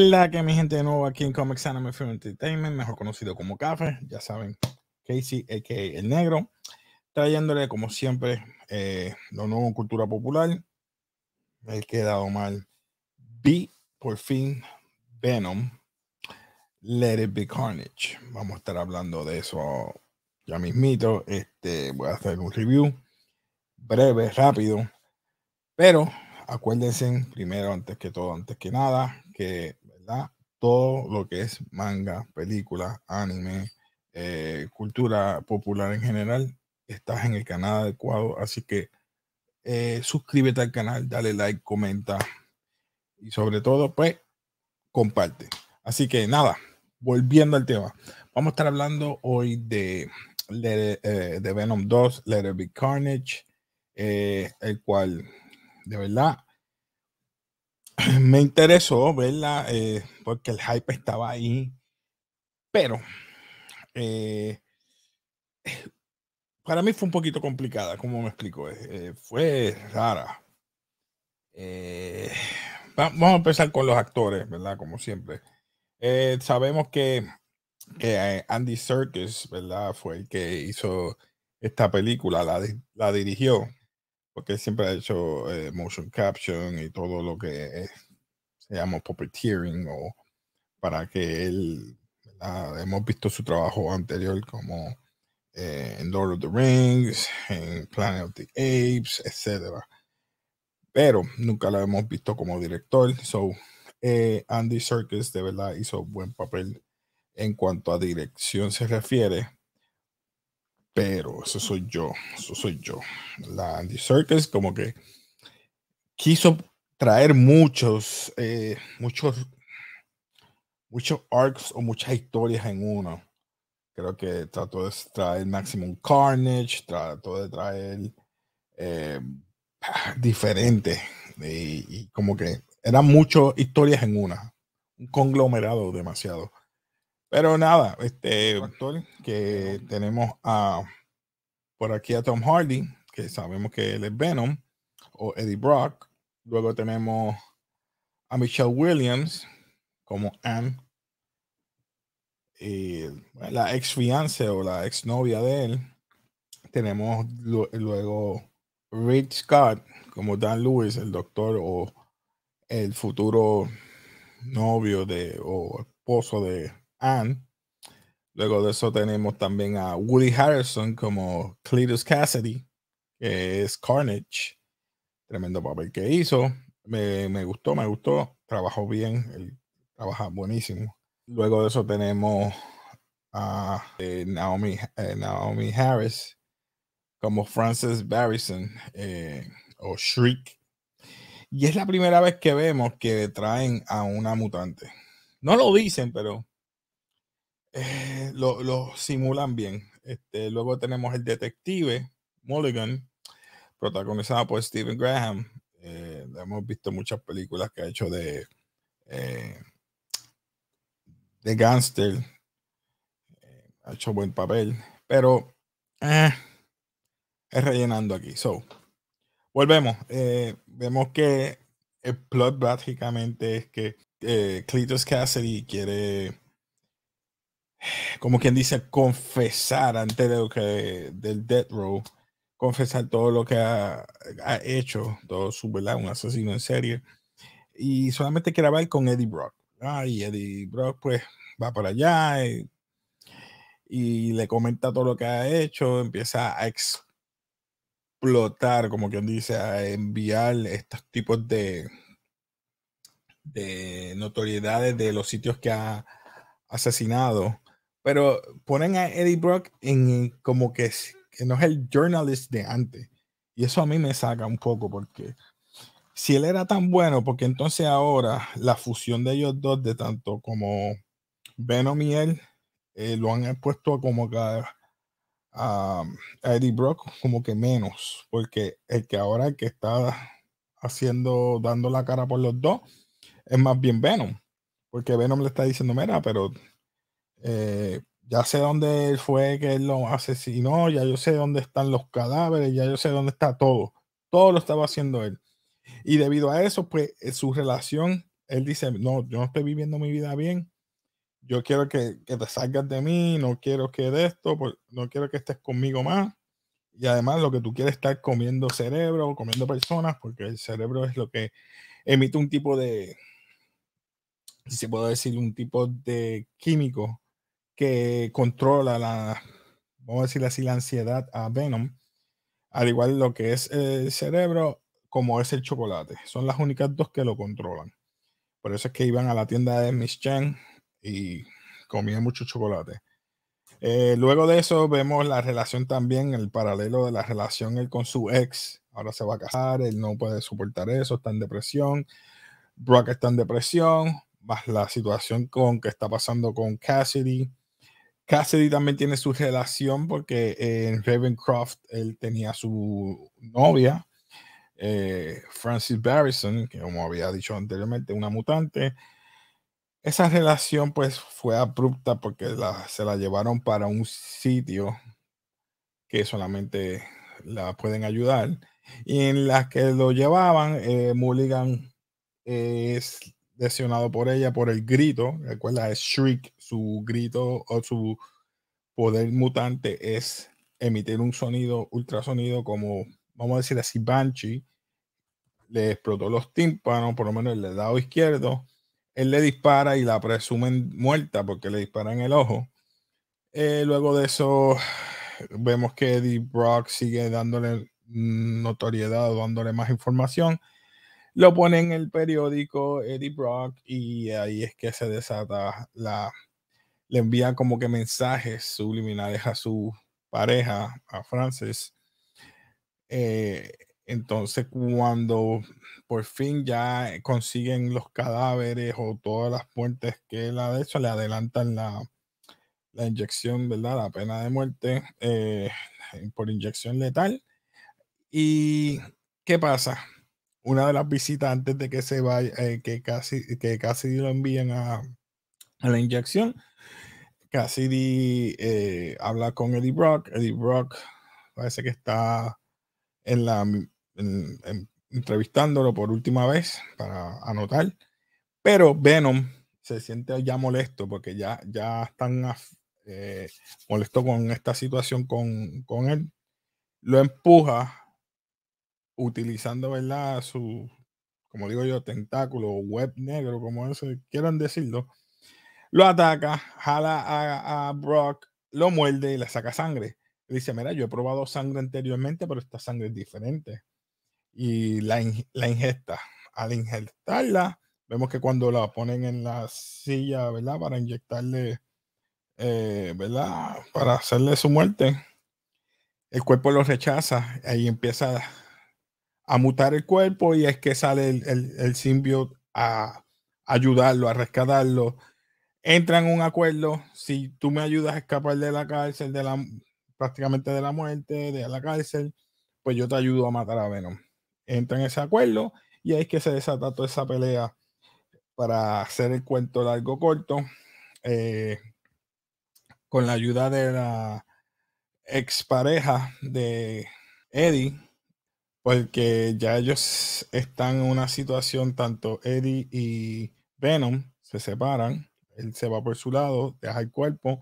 Hola que mi gente de nuevo aquí en Comics Anime Film Entertainment, mejor conocido como Café, ya saben, Casey, a.k.a. El Negro, trayéndole como siempre eh, lo nuevo en cultura popular. El quedado mal. Vi por fin Venom, Let It Be Carnage. Vamos a estar hablando de eso ya mismito. Este, voy a hacer un review breve, rápido, pero acuérdense primero, antes que todo, antes que nada, que todo lo que es manga, película, anime, eh, cultura popular en general, estás en el canal adecuado. Así que eh, suscríbete al canal, dale like, comenta y sobre todo, pues, comparte. Así que nada, volviendo al tema, vamos a estar hablando hoy de, de, eh, Venom 2, Letter Be Carnage, el cual, de verdad, me interesó verla eh, porque el hype estaba ahí, pero eh, para mí fue un poquito complicada, como me explico, eh, fue rara. vamos a empezar con los actores, ¿verdad? Como siempre. sabemos que, Andy Serkis, ¿verdad? Fue el que hizo esta película, la dirigió porque siempre ha hecho eh, motion caption y todo lo que se llama puppeteering o para que él, hemos visto su trabajo anterior como eh, en Lord of the Rings, en Planet of the Apes, etc. Pero nunca lo hemos visto como director. So, eh, Andy Serkis de verdad hizo buen papel en cuanto a dirección se refiere pero eso soy yo, eso soy yo. La Andy Circus como que quiso traer muchos, eh, muchos, muchos arcs o muchas historias en uno. Creo que trató de traer Maximum Carnage, trató de traer eh, diferente y, y, como que eran muchas historias en una, un conglomerado demasiado. Pero nada, este doctor, que tenemos a por aquí a Tom Hardy, que sabemos que él es Venom, o Eddie Brock. Luego tenemos a Michelle Williams como Anne, la ex fiance o la ex novia de él. Tenemos luego Rich Scott como Dan Lewis, el doctor o el futuro novio de o esposo de Ann. Luego de eso tenemos también a Woody Harrison como Cletus Cassidy, que es Carnage. Tremendo papel que hizo. Me, gustó, me gustó. Trabajó bien, trabaja buenísimo. Luego de eso tenemos a eh, Naomi, eh, Naomi Harris como Frances Barrison eh, o Shriek. Y es la primera vez que vemos que traen a una mutante. No lo dicen, pero eh, lo, simulan bien. Este, luego tenemos el detective Mulligan, Protagonizado por Stephen Graham. Eh, hemos visto muchas películas que ha hecho de, eh, de gangster. ha hecho buen papel, pero es rellenando aquí. So, volvemos. vemos que el plot prácticamente es que Cletus Cassidy quiere como quien dice, confesar antes de lo que, del death row, confesar todo lo que ha, hecho, todo su, ¿verdad? Un asesino en serie. Y solamente quiere hablar con Eddie Brock. Ay, y Eddie Brock, pues, va para allá y, le comenta todo lo que ha hecho, empieza a explotar, como quien dice, a enviar estos tipos de, de notoriedades de los sitios que ha asesinado pero ponen a Eddie Brock en eh, como que, no es el journalist de antes. Y eso a mí me saca un poco porque si él era tan bueno, porque entonces ahora la fusión de ellos dos, de tanto como Venom y él, eh, lo han puesto como que a, Eddie Brock como que menos, porque el que ahora que está haciendo, dando la cara por los dos, es más bien Venom, porque Venom le está diciendo, mira, pero eh, ya sé dónde él fue que él lo asesinó, ya yo sé dónde están los cadáveres, ya yo sé dónde está todo. Todo lo estaba haciendo él. Y debido a eso, pues eh, su relación, él dice, no, yo no estoy viviendo mi vida bien, yo quiero que, te salgas de mí, no quiero que de esto, pues, no quiero que estés conmigo más. Y además lo que tú quieres estar comiendo cerebro, comiendo personas, porque el cerebro es lo que emite un tipo de, si se puede decir, un tipo de químico que controla la, vamos a decir así, la ansiedad a Venom, al igual lo que es el cerebro, como es el chocolate. Son las únicas dos que lo controlan. Por eso es que iban a la tienda de Miss Chen. y comían mucho chocolate. Eh, luego de eso vemos la relación también, el paralelo de la relación él con su ex. Ahora se va a casar, él no puede soportar eso, está en depresión. Brock está en depresión, más la situación con que está pasando con Cassidy. Cassidy también tiene su relación porque eh, en Ravencroft él tenía su novia, eh, Francis Barrison, que como había dicho anteriormente, una mutante. Esa relación pues fue abrupta porque se la llevaron para un sitio que solamente la pueden ayudar. Y en las que lo llevaban, eh, Mulligan es lesionado por ella por el grito, recuerda, es Shriek su grito o su poder mutante es emitir un sonido, ultrasonido, como vamos a decir así, Banshee, le explotó los tímpanos, por lo menos el lado izquierdo, él le dispara y la presumen muerta porque le dispara en el ojo. Eh, luego de eso, vemos que Eddie Brock sigue dándole notoriedad, dándole más información. Lo pone en el periódico Eddie Brock y ahí es que se desata la le envía como que mensajes subliminales a su pareja, a Frances. Eh, entonces, cuando por fin ya consiguen los cadáveres o todas las puentes que él ha hecho, le adelantan la, inyección, ¿verdad? La pena de muerte eh, por inyección letal. ¿Y qué pasa? Una de las visitantes de que se vaya, eh, que casi, que casi lo envíen a, a la inyección. Cassidy eh, habla con Eddie Brock. Eddie Brock parece que está en la, entrevistándolo por última vez para anotar. Pero Venom se siente ya molesto porque ya, ya están eh, molesto con esta situación con, con él. Lo empuja utilizando, ¿verdad? Su, como digo yo, tentáculo, web negro, como quieran decirlo lo ataca, jala a, Brock, lo muerde y le saca sangre. dice, mira, yo he probado sangre anteriormente, pero esta sangre es diferente. Y la, ingesta. Al ingestarla, vemos que cuando la ponen en la silla, ¿verdad? Para inyectarle, eh, ¿verdad? Para hacerle su muerte, el cuerpo lo rechaza. Ahí empieza a mutar el cuerpo y es que sale el, el, el simbio a ayudarlo, a rescatarlo entran en un acuerdo, si tú me ayudas a escapar de la cárcel, de la, prácticamente de la muerte, de la cárcel, pues yo te ayudo a matar a Venom. Entran en ese acuerdo y ahí es que se desata toda esa pelea para hacer el cuento largo corto. Eh, con la ayuda de la expareja de Eddie, porque ya ellos están en una situación, tanto Eddie y Venom se separan él se va por su lado, deja el cuerpo,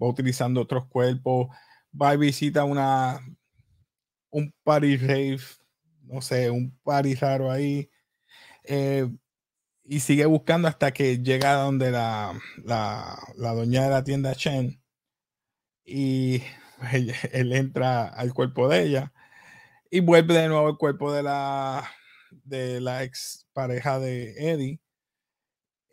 va utilizando otros cuerpos, va y visita una, un party rave, no sé, un party raro ahí, eh, y sigue buscando hasta que llega donde la, doña de la tienda Chen, y pues, él, él, entra al cuerpo de ella, y vuelve de nuevo al cuerpo de la, de la ex pareja de Eddie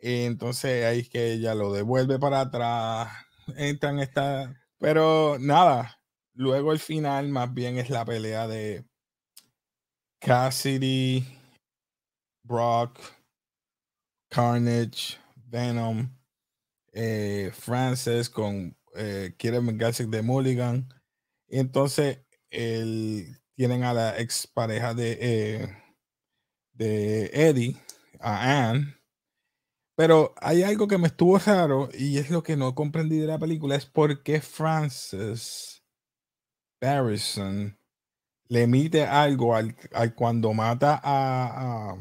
entonces ahí es que ella lo devuelve para atrás. Entran esta. Pero nada. Luego el final, más bien, es la pelea de Cassidy, Brock, Carnage, Venom, eh, Francis con eh, Quieren de Mulligan. entonces el, tienen a la expareja de, eh, de Eddie, a Anne pero hay algo que me estuvo raro y es lo que no comprendí de la película, es por qué Francis Harrison le emite algo al, cuando mata a,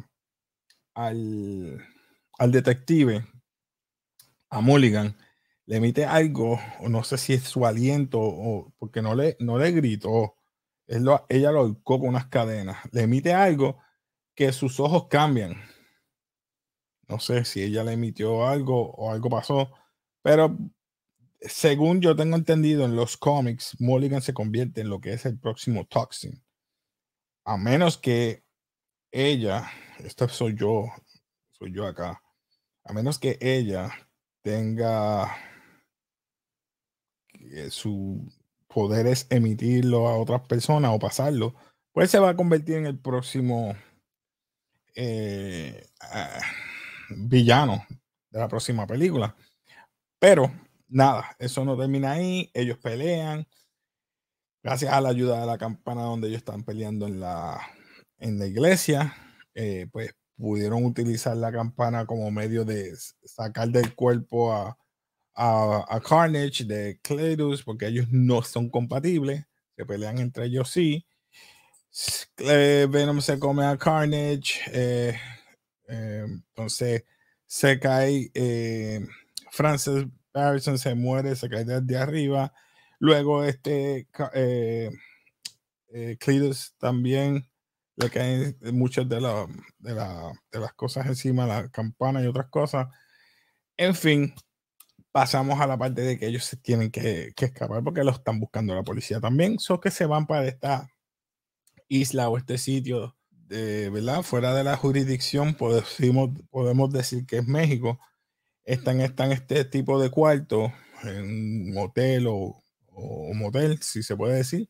al, detective, a Mulligan, le emite algo, o no sé si es su aliento, o porque no le, no le gritó, ella lo ahorcó con unas cadenas, le emite algo que sus ojos cambian no sé si ella le emitió algo o algo pasó, pero según yo tengo entendido en los cómics, Mulligan se convierte en lo que es el próximo Toxin. A menos que ella, esto soy yo, soy yo acá, a menos que ella tenga su poder es emitirlo a otras personas o pasarlo, pues se va a convertir en el próximo eh, villano de la próxima película. Pero nada, eso no termina ahí. Ellos pelean. Gracias a la ayuda de la campana donde ellos están peleando en la, en la iglesia, eh, pues pudieron utilizar la campana como medio de sacar del cuerpo a, a, Carnage de Cletus, porque ellos no son compatibles, se pelean entre ellos sí. Eh, Venom se come a Carnage, eh, entonces se cae, eh, Francis se muere, se cae desde arriba. Luego este eh, eh también le caen muchas de, de, las cosas encima, la campana y otras cosas. En fin, pasamos a la parte de que ellos se tienen que, escapar porque los están buscando la policía también. Son que se van para esta isla o este sitio eh, ¿verdad? Fuera de la jurisdicción, podemos, podemos decir que es México, están, están este tipo de cuarto, en un hotel o, o, motel, si se puede decir,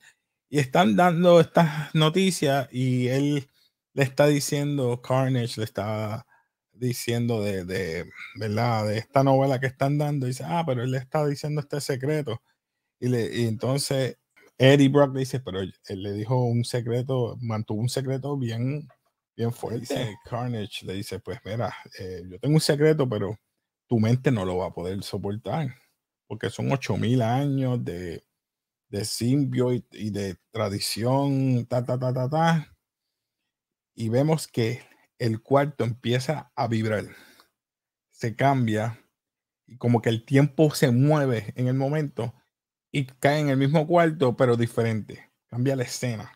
y están dando estas noticias y él le está diciendo, Carnage le está diciendo de, de, ¿verdad? de esta novela que están dando, y dice, ah, pero él le está diciendo este secreto. Y, le, y entonces Eddie Brock le dice, pero él le dijo un secreto, mantuvo un secreto bien, bien fuerte. Carnage le dice, pues mira, eh, yo tengo un secreto, pero tu mente no lo va a poder soportar, porque son 8.000 años de, de simbio y, y, de tradición, ta, ta, ta, ta, ta. Y vemos que el cuarto empieza a vibrar, se cambia, y como que el tiempo se mueve en el momento y cae en el mismo cuarto, pero diferente. Cambia la escena.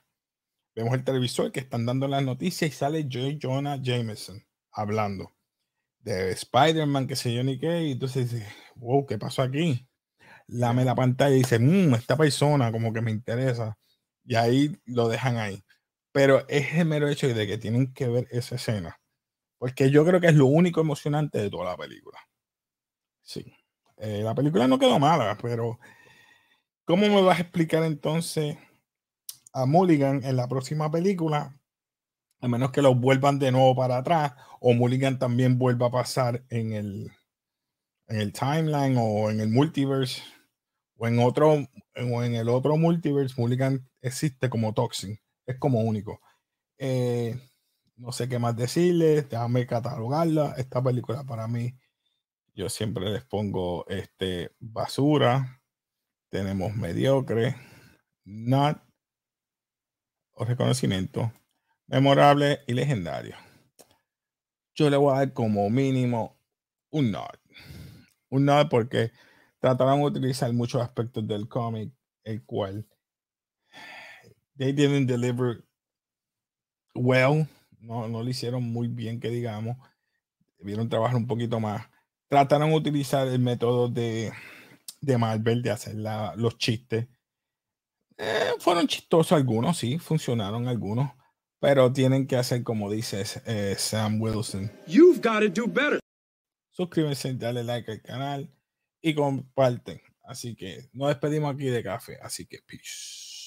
Vemos el televisor que están dando las noticias y sale J. Jonah Jameson hablando de Spider-Man, que se yo ni qué. Y entonces dice, wow, ¿qué pasó aquí? Lame la pantalla y dice, mmm, esta persona como que me interesa. Y ahí lo dejan ahí. Pero es el mero hecho de que tienen que ver esa escena. Porque yo creo que es lo único emocionante de toda la película. Sí. Eh, la película no quedó mala, pero ¿Cómo me vas a explicar entonces a Mulligan en la próxima película? A menos que los vuelvan de nuevo para atrás o Mulligan también vuelva a pasar en el, en el timeline o en el multiverse o en otro o en el otro multiverse Mulligan existe como Toxin, es como único. Eh, no sé qué más decirles, déjame catalogarla. Esta película para mí, yo siempre les pongo este, basura tenemos mediocre, not o reconocimiento, memorable y legendario. Yo le voy a dar como mínimo un not. Un not porque trataron de utilizar muchos aspectos del cómic, el cual they didn't deliver well, no, no lo hicieron muy bien, que digamos, debieron trabajar un poquito más. Trataron de utilizar el método de de Marvel de hacer los chistes. Eh, fueron chistosos algunos, sí, funcionaron algunos, pero tienen que hacer como dice eh, Sam Wilson. You've got do Suscríbanse, dale like al canal y comparten. Así que nos despedimos aquí de café, así que peace.